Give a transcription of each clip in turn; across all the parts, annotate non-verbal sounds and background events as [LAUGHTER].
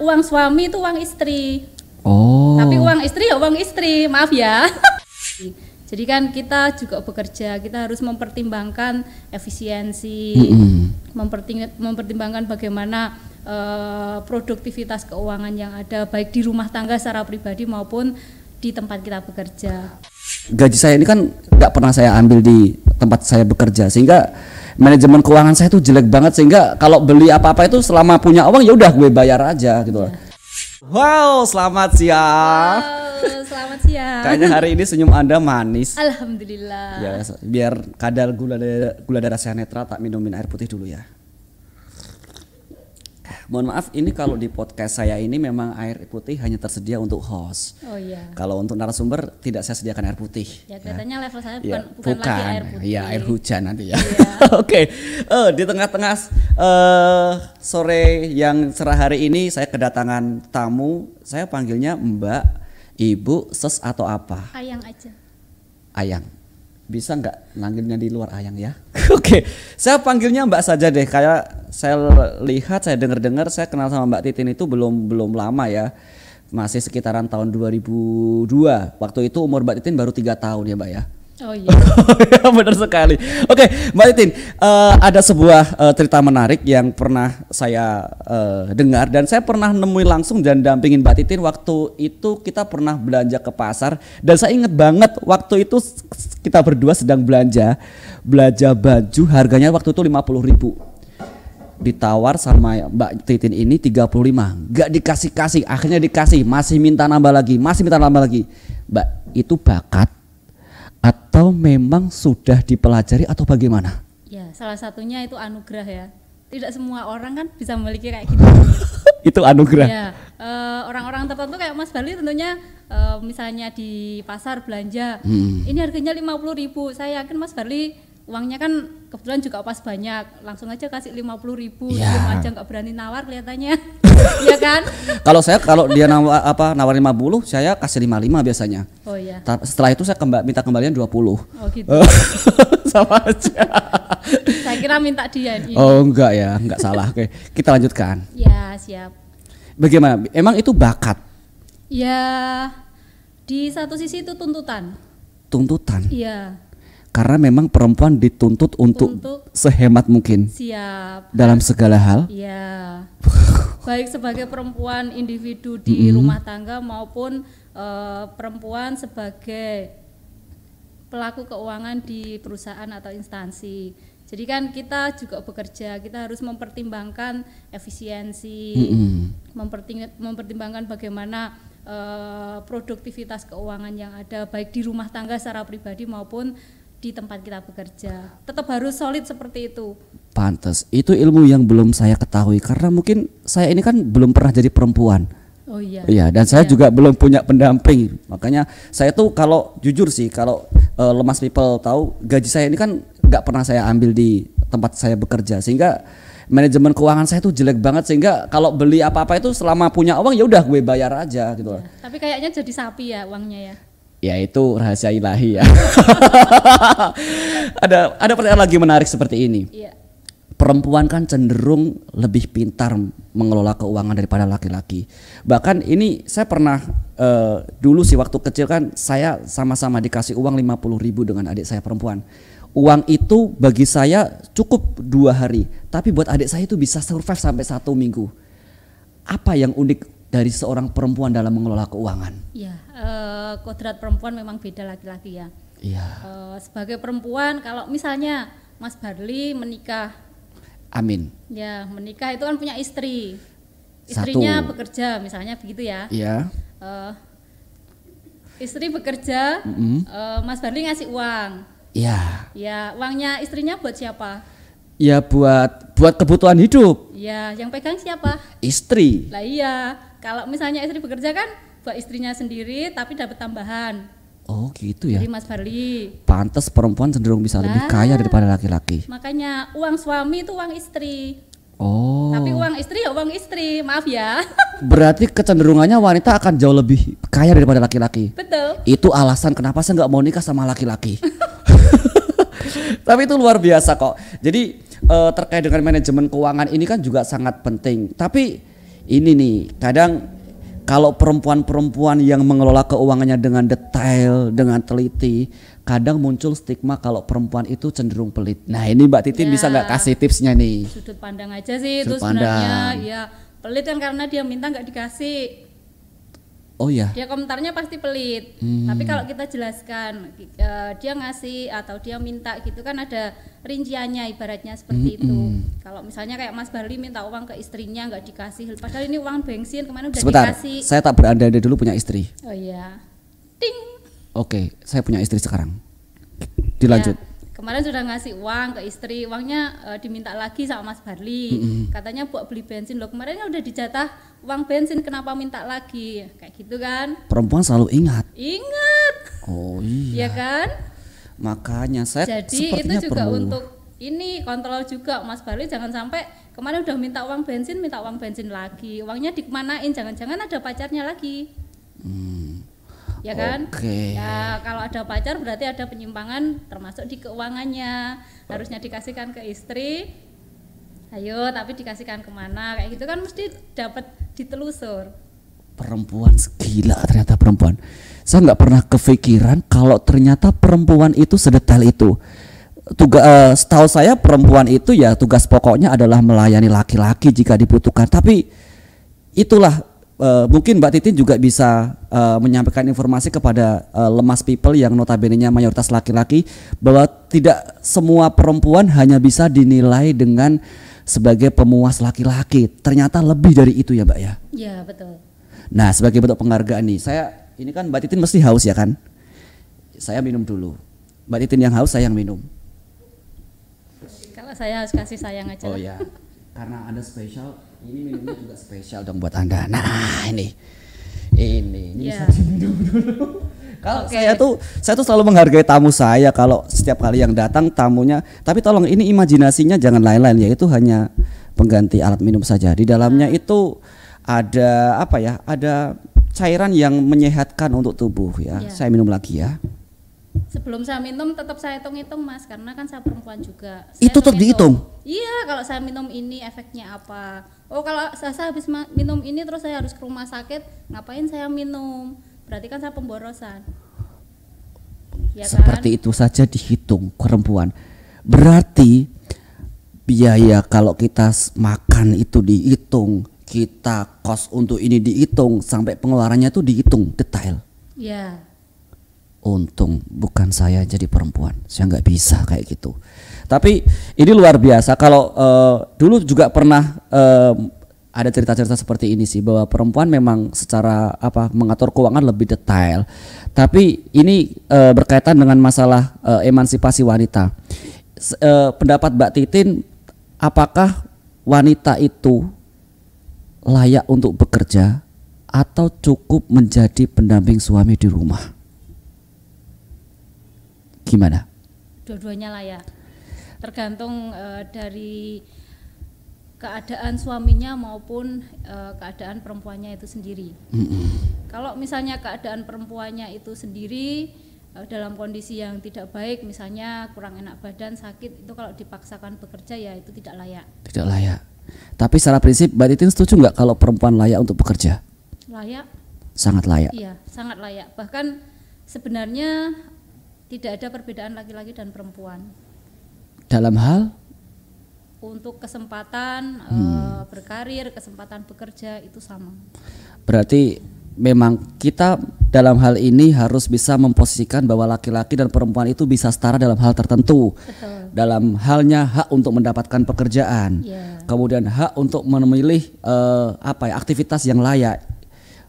uang suami itu uang istri. Oh. Tapi uang istri ya uang istri, maaf ya. [LAUGHS] Jadi kan kita juga bekerja, kita harus mempertimbangkan efisiensi, mempertimbangkan bagaimana uh, produktivitas keuangan yang ada baik di rumah tangga secara pribadi maupun di tempat kita bekerja. Gaji saya ini kan nggak pernah saya ambil di tempat saya bekerja, sehingga manajemen keuangan saya tuh jelek banget sehingga kalau beli apa-apa itu selama punya uang ya udah gue bayar aja gitu loh. Wow, selamat siang. Wow, selamat siang. Kayaknya hari ini senyum Anda manis. Alhamdulillah. Ya, biar kadar gula darah, gula darah saya netral tak minumin air putih dulu ya. Mohon maaf, ini kalau di podcast saya ini memang air putih hanya tersedia untuk host. Oh iya. Kalau untuk narasumber tidak saya sediakan air putih. Ya katanya ya. level saya bukan, ya, bukan, bukan lagi air putih. Iya, air hujan nanti ya. ya. [LAUGHS] Oke. okay. Uh, eh, di tengah-tengah uh, sore yang cerah hari ini saya kedatangan tamu. Saya panggilnya Mbak, Ibu, Ses atau apa? Ayang aja. Ayang bisa nggak manggilnya di luar ayang ya? [LAUGHS] Oke, okay. saya panggilnya Mbak saja deh. Kayak saya lihat, saya dengar-dengar, saya kenal sama Mbak Titin itu belum belum lama ya. Masih sekitaran tahun 2002. Waktu itu umur Mbak Titin baru tiga tahun ya, Mbak ya. Oh iya. [LAUGHS] Ya, benar sekali. Oke, okay, Mbak Titin, uh, ada sebuah uh, cerita menarik yang pernah saya uh, dengar dan saya pernah nemui langsung dan dampingin Mbak Titin waktu itu kita pernah belanja ke pasar dan saya ingat banget waktu itu kita berdua sedang belanja belanja baju harganya waktu itu lima puluh ribu ditawar sama Mbak Titin ini 35 gak dikasih-kasih akhirnya dikasih masih minta nambah lagi masih minta nambah lagi Mbak itu bakat atau memang sudah dipelajari atau bagaimana? Ya, salah satunya itu anugerah ya. Tidak semua orang kan bisa memiliki kayak gitu. [LAUGHS] itu anugerah. Ya, uh, orang-orang tertentu kayak Mas Bali tentunya uh, misalnya di pasar belanja, hmm. ini harganya 50.000. Saya yakin Mas Bali uangnya kan kebetulan juga pas banyak langsung aja kasih lima puluh ribu ya. aja nggak berani nawar kelihatannya [LAUGHS] Iya kan kalau saya kalau dia nawar apa nawar lima puluh saya kasih lima lima biasanya oh iya setelah itu saya kemba, minta kembalian dua puluh oh gitu [LAUGHS] sama aja saya kira minta dia ini. oh enggak ya enggak salah oke kita lanjutkan ya siap bagaimana emang itu bakat ya di satu sisi itu tuntutan tuntutan iya karena memang perempuan dituntut untuk, untuk sehemat mungkin siap dalam segala hal ya [LAUGHS] baik sebagai perempuan individu di mm -hmm. rumah tangga maupun uh, perempuan sebagai pelaku keuangan di perusahaan atau instansi jadi kan kita juga bekerja kita harus mempertimbangkan efisiensi mm -hmm. memperting- mempertimbangkan bagaimana eh, produktivitas keuangan yang ada baik di rumah tangga secara pribadi maupun di tempat kita bekerja. Tetap harus solid seperti itu. Pantes. Itu ilmu yang belum saya ketahui karena mungkin saya ini kan belum pernah jadi perempuan. Oh iya. Iya, dan saya iya. juga belum punya pendamping. Makanya saya tuh kalau jujur sih, kalau uh, lemas people tahu gaji saya ini kan nggak pernah saya ambil di tempat saya bekerja sehingga manajemen keuangan saya tuh jelek banget sehingga kalau beli apa-apa itu selama punya uang ya udah gue bayar aja gitu ya, Tapi kayaknya jadi sapi ya uangnya ya ya itu rahasia ilahi ya. [LAUGHS] ada ada pertanyaan lagi menarik seperti ini. Iya. Perempuan kan cenderung lebih pintar mengelola keuangan daripada laki-laki. Bahkan ini saya pernah uh, dulu sih waktu kecil kan saya sama-sama dikasih uang 50 ribu dengan adik saya perempuan. Uang itu bagi saya cukup dua hari, tapi buat adik saya itu bisa survive sampai satu minggu. Apa yang unik dari seorang perempuan dalam mengelola keuangan? Ya, uh, kodrat perempuan memang beda laki-laki ya. Iya. Uh, sebagai perempuan, kalau misalnya Mas Barli menikah, Amin. Ya, menikah itu kan punya istri. Istrinya Satu. bekerja, misalnya begitu ya. Iya. Uh, istri bekerja, mm -hmm. uh, Mas Barli ngasih uang. Iya. Ya, uangnya istrinya buat siapa? Ya buat buat kebutuhan hidup. Iya, yang pegang siapa? Istri. Lah iya, kalau misalnya istri bekerja kan buat istrinya sendiri tapi dapat tambahan. Oh gitu ya. Jadi Mas Barli. Pantas perempuan cenderung bisa nah, lebih kaya daripada laki-laki. Makanya uang suami itu uang istri. Oh. Tapi uang istri ya uang istri, maaf ya. [LAUGHS] Berarti kecenderungannya wanita akan jauh lebih kaya daripada laki-laki. Betul. Itu alasan kenapa saya nggak mau nikah sama laki-laki. [LAUGHS] Tapi itu luar biasa kok. Jadi uh, terkait dengan manajemen keuangan ini kan juga sangat penting. Tapi ini nih kadang kalau perempuan-perempuan yang mengelola keuangannya dengan detail, dengan teliti, kadang muncul stigma kalau perempuan itu cenderung pelit. Nah ini Mbak Titin ya, bisa nggak kasih tipsnya nih? Sudut pandang aja sih Sudut itu pandang. sebenarnya. Ya pelit kan karena dia minta nggak dikasih Oh ya. Dia komentarnya pasti pelit. Hmm. Tapi kalau kita jelaskan eh, dia ngasih atau dia minta gitu kan ada rinciannya ibaratnya seperti hmm. itu. Hmm. Kalau misalnya kayak Mas Bali minta uang ke istrinya nggak dikasih, padahal ini uang bensin kemarin udah Sebentar, dikasih. Saya tak berandai-andai dulu punya istri. Oh iya. Ting. Oke, saya punya istri sekarang. Dilanjut. Ya kemarin sudah ngasih uang ke istri uangnya uh, diminta lagi sama Mas Barli mm-hmm. katanya buat beli bensin loh kemarin kan udah dijatah uang bensin kenapa minta lagi kayak gitu kan perempuan selalu ingat ingat oh iya ya kan makanya saya jadi itu juga perlu. untuk ini kontrol juga Mas Barli jangan sampai kemarin udah minta uang bensin minta uang bensin lagi uangnya dikemanain jangan-jangan ada pacarnya lagi hmm ya kan? Okay. Ya kalau ada pacar berarti ada penyimpangan termasuk di keuangannya harusnya dikasihkan ke istri. Ayo tapi dikasihkan kemana kayak gitu kan mesti dapat ditelusur. Perempuan segila ternyata perempuan. Saya nggak pernah kepikiran kalau ternyata perempuan itu sedetail itu. Tugas uh, eh, setahu saya perempuan itu ya tugas pokoknya adalah melayani laki-laki jika dibutuhkan. Tapi itulah uh, mungkin Mbak Titin juga bisa uh, menyampaikan informasi kepada uh, lemas people yang notabenenya mayoritas laki-laki bahwa tidak semua perempuan hanya bisa dinilai dengan sebagai pemuas laki-laki. Ternyata lebih dari itu ya, Mbak ya. Iya, betul. Nah, sebagai bentuk penghargaan nih, saya ini kan Mbak Titin mesti haus ya kan? Saya minum dulu. Mbak Titin yang haus, saya yang minum. Kalau saya harus kasih sayang aja. Oh ya. Karena ada spesial, ini minumnya juga spesial dong buat anda nah ini ini ini yeah. bisa diminum dulu kalau okay. saya tuh saya tuh selalu menghargai tamu saya kalau setiap kali yang datang tamunya tapi tolong ini imajinasinya jangan lain-lain yaitu hanya pengganti alat minum saja di dalamnya hmm. itu ada apa ya ada cairan yang menyehatkan untuk tubuh ya yeah. saya minum lagi ya sebelum saya minum tetap saya hitung-hitung mas karena kan saya perempuan juga saya itu tetap dihitung iya kalau saya minum ini efeknya apa oh kalau saya, saya habis minum ini terus saya harus ke rumah sakit ngapain saya minum berarti kan saya pemborosan ya kan? seperti kan? itu saja dihitung perempuan berarti biaya kalau kita makan itu dihitung kita kos untuk ini dihitung sampai pengeluarannya itu dihitung detail ya untung bukan saya jadi perempuan saya nggak bisa kayak gitu tapi ini luar biasa kalau uh, dulu juga pernah uh, ada cerita-cerita seperti ini sih bahwa perempuan memang secara apa mengatur keuangan lebih detail tapi ini uh, berkaitan dengan masalah uh, emansipasi wanita S uh, pendapat Mbak Titin apakah wanita itu layak untuk bekerja atau cukup menjadi pendamping suami di rumah Gimana? Dua-duanya layak. Tergantung e, dari keadaan suaminya maupun e, keadaan perempuannya itu sendiri. Mm-hmm. Kalau misalnya keadaan perempuannya itu sendiri e, dalam kondisi yang tidak baik, misalnya kurang enak badan, sakit, itu kalau dipaksakan bekerja ya itu tidak layak. Tidak layak. Tapi secara prinsip Mbak Titin setuju nggak kalau perempuan layak untuk bekerja? Layak. Sangat layak. Iya, sangat layak. Bahkan sebenarnya tidak ada perbedaan laki-laki dan perempuan. Dalam hal untuk kesempatan eh, hmm. e, berkarir, kesempatan bekerja itu sama. Berarti memang kita dalam hal ini harus bisa memposisikan bahwa laki-laki dan perempuan itu bisa setara dalam hal tertentu. Betul. Dalam halnya hak untuk mendapatkan pekerjaan. Yeah. Kemudian hak untuk memilih e, apa ya aktivitas yang layak.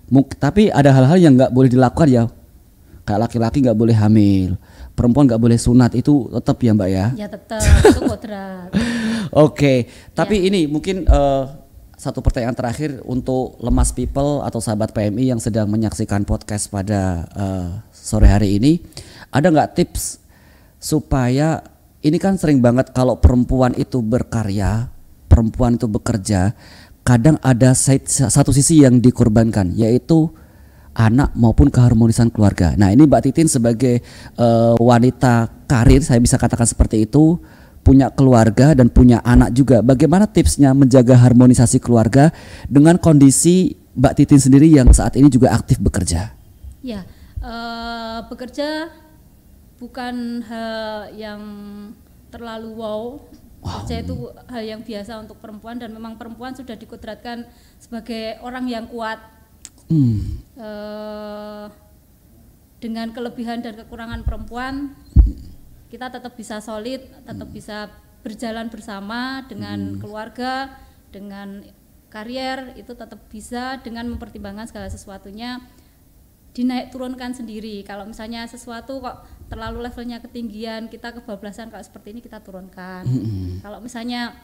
Muk, tapi ada hal-hal yang nggak boleh dilakukan ya kayak laki-laki nggak boleh hamil perempuan nggak boleh sunat itu tetap ya mbak ya ya tetap itu kodrat [LAUGHS] oke okay. tapi ya. ini mungkin uh, satu pertanyaan terakhir untuk lemas people atau sahabat PMI yang sedang menyaksikan podcast pada uh, sore hari ini ada nggak tips supaya ini kan sering banget kalau perempuan itu berkarya perempuan itu bekerja kadang ada satu sisi yang dikorbankan yaitu anak maupun keharmonisan keluarga. Nah, ini Mbak Titin sebagai uh, wanita karir, saya bisa katakan seperti itu, punya keluarga dan punya anak juga. Bagaimana tipsnya menjaga harmonisasi keluarga dengan kondisi Mbak Titin sendiri yang saat ini juga aktif bekerja? Ya, uh, bekerja bukan hal yang terlalu wow. wow. Kerja itu hal yang biasa untuk perempuan dan memang perempuan sudah dikudratkan sebagai orang yang kuat hmm. uh, dengan kelebihan dan kekurangan perempuan kita tetap bisa solid, tetap hmm. bisa berjalan bersama dengan hmm. keluarga, dengan karier itu tetap bisa dengan mempertimbangkan segala sesuatunya dinaik turunkan sendiri. Kalau misalnya sesuatu kok terlalu levelnya ketinggian, kita kebablasan kalau seperti ini kita turunkan. -hmm. Kalau misalnya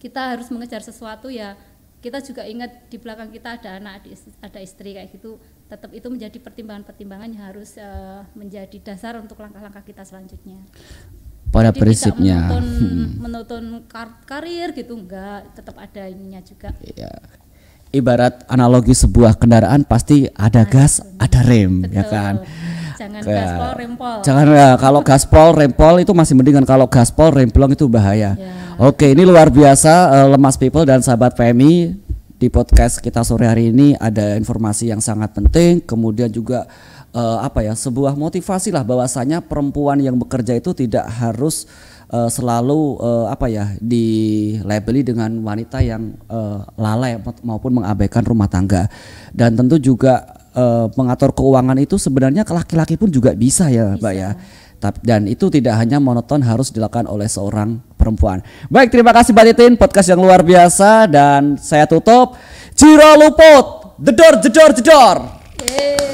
kita harus mengejar sesuatu ya kita juga ingat di belakang kita ada anak ada istri kayak gitu tetap itu menjadi pertimbangan-pertimbangan yang harus uh, menjadi dasar untuk langkah-langkah kita selanjutnya pada Jadi prinsipnya menonton, [LAUGHS] hmm. kar karir gitu enggak tetap ada ininya juga ya. ibarat analogi sebuah kendaraan pasti ada nah, gas benar. ada rem ya Betul. ya kan Jangan nah, gaspol rempol. Jangan ya, kalau gaspol rempol itu masih mendingan kalau gaspol remplong itu bahaya. Ya. Oke, ini luar biasa uh, Lemas People dan sahabat PMI di podcast kita sore hari ini ada informasi yang sangat penting, kemudian juga uh, apa ya, sebuah motivasi lah bahwasanya perempuan yang bekerja itu tidak harus uh, selalu uh, apa ya di labeli dengan wanita yang uh, lalai maupun mengabaikan rumah tangga dan tentu juga mengatur eh, keuangan itu sebenarnya ke laki-laki pun juga bisa ya, bisa. Mbak ya. dan itu tidak hanya monoton harus dilakukan oleh seorang perempuan. Baik, terima kasih Mbak Titin, podcast yang luar biasa dan saya tutup. Ciro luput, jedor jedor jedor. Yeay.